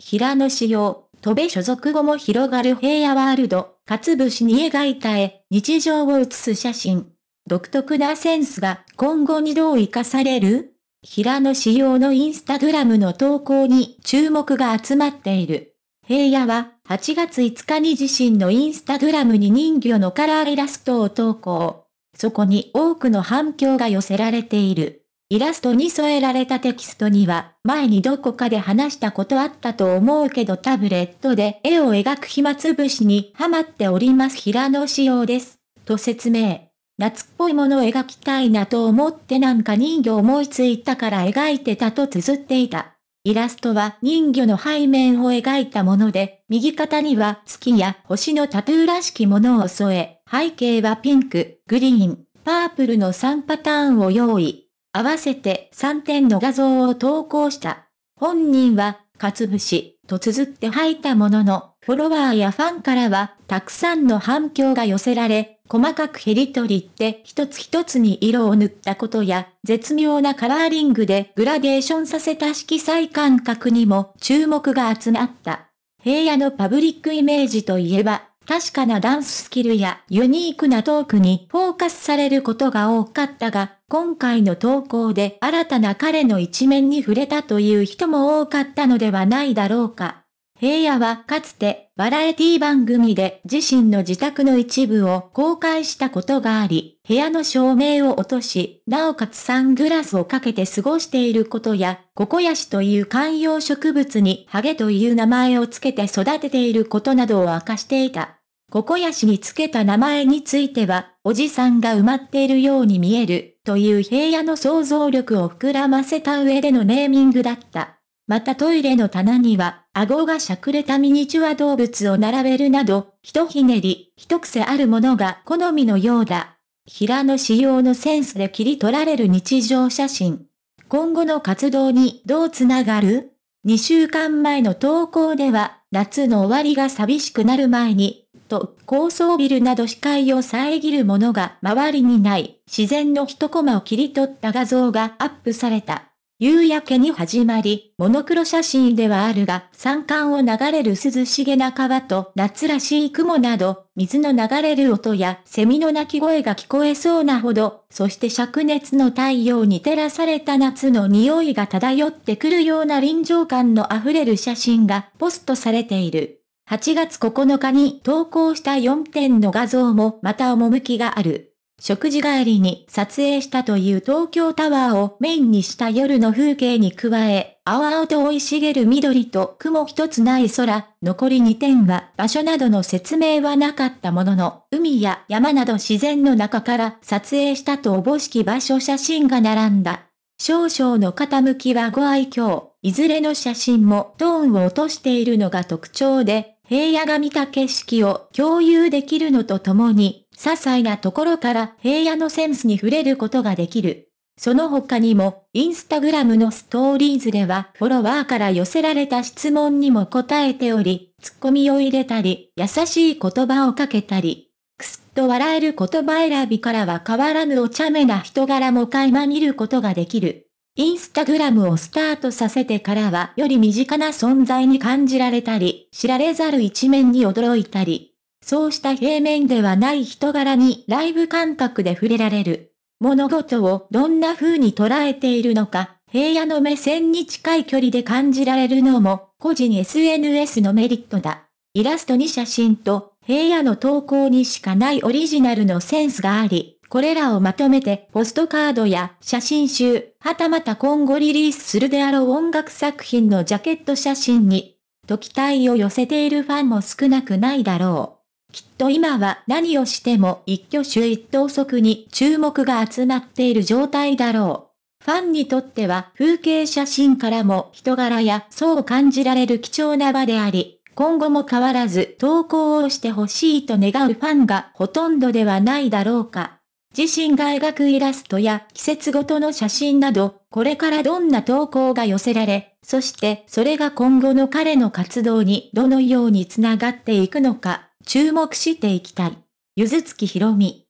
平野紫耀、戸部所属後も広がる平野ワールド、勝節に描いた絵、日常を写す写真。独特なセンスが今後にどう活かされる平野紫耀のインスタグラムの投稿に注目が集まっている。平野は8月5日に自身のインスタグラムに人魚のカラーイラストを投稿。そこに多くの反響が寄せられている。イラストに添えられたテキストには、前にどこかで話したことあったと思うけどタブレットで絵を描く暇つぶしにハマっております平野仕様です。と説明。夏っぽいものを描きたいなと思ってなんか人魚思いついたから描いてたと綴っていた。イラストは人魚の背面を描いたもので、右肩には月や星のタトゥーらしきものを添え、背景はピンク、グリーン、パープルの3パターンを用意。合わせて3点の画像を投稿した。本人は、かつぶし、と綴って吐いたものの、フォロワーやファンからは、たくさんの反響が寄せられ、細かくヘリ取りって一つ一つに色を塗ったことや、絶妙なカラーリングでグラデーションさせた色彩感覚にも注目が集まった。平野のパブリックイメージといえば、確かなダンススキルやユニークなトークにフォーカスされることが多かったが、今回の投稿で新たな彼の一面に触れたという人も多かったのではないだろうか。平野はかつてバラエティ番組で自身の自宅の一部を公開したことがあり、部屋の照明を落とし、なおかつサングラスをかけて過ごしていることや、ココヤシという観葉植物にハゲという名前をつけて育てていることなどを明かしていた。ここやしにつけた名前については、おじさんが埋まっているように見える、という平野の想像力を膨らませた上でのネーミングだった。またトイレの棚には、顎がしゃくれたミニチュア動物を並べるなど、ひとひねり、ひと癖あるものが好みのようだ。平野仕様のセンスで切り取られる日常写真。今後の活動にどうつながる ?2 週間前の投稿では、夏の終わりが寂しくなる前に、と高層ビルなど視界を遮るものが周りにない自然の一コマを切り取った画像がアップされた。夕焼けに始まり、モノクロ写真ではあるが、山間を流れる涼しげな川と夏らしい雲など、水の流れる音や蝉の鳴き声が聞こえそうなほど、そして灼熱の太陽に照らされた夏の匂いが漂ってくるような臨場感の溢れる写真がポストされている。8月9日に投稿した4点の画像もまた趣がある。食事帰りに撮影したという東京タワーをメインにした夜の風景に加え、青々と生い茂る緑と雲一つない空、残り2点は場所などの説明はなかったものの、海や山など自然の中から撮影したとおぼしき場所写真が並んだ。少々の傾きはご愛嬌、いずれの写真もトーンを落としているのが特徴で、平野が見た景色を共有できるのとともに、些細なところから平野のセンスに触れることができる。その他にも、インスタグラムのストーリーズでは、フォロワーから寄せられた質問にも答えており、ツッコミを入れたり、優しい言葉をかけたり、くすっと笑える言葉選びからは変わらぬお茶目な人柄も垣間見ることができる。インスタグラムをスタートさせてからはより身近な存在に感じられたり、知られざる一面に驚いたり、そうした平面ではない人柄にライブ感覚で触れられる。物事をどんな風に捉えているのか、平野の目線に近い距離で感じられるのも、個人 SNS のメリットだ。イラストに写真と、平野の投稿にしかないオリジナルのセンスがあり、これらをまとめてポストカードや写真集、はたまた今後リリースするであろう音楽作品のジャケット写真に、と期待を寄せているファンも少なくないだろう。きっと今は何をしても一挙手一投足に注目が集まっている状態だろう。ファンにとっては風景写真からも人柄やそう感じられる貴重な場であり、今後も変わらず投稿をしてほしいと願うファンがほとんどではないだろうか。自身が描くイラストや季節ごとの写真など、これからどんな投稿が寄せられ、そしてそれが今後の彼の活動にどのようにつながっていくのか、注目していきたい。ゆずつきひろみ。